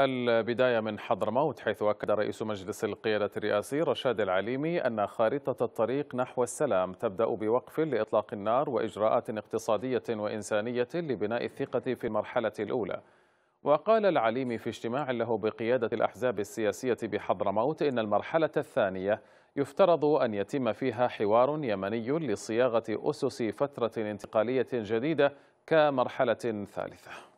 البداية من حضرموت حيث أكد رئيس مجلس القيادة الرئاسي رشاد العليمي أن خارطة الطريق نحو السلام تبدأ بوقف لإطلاق النار وإجراءات اقتصادية وإنسانية لبناء الثقة في المرحلة الأولى وقال العليمي في اجتماع له بقيادة الأحزاب السياسية بحضرموت إن المرحلة الثانية يفترض أن يتم فيها حوار يمني لصياغة أسس فترة انتقالية جديدة كمرحلة ثالثة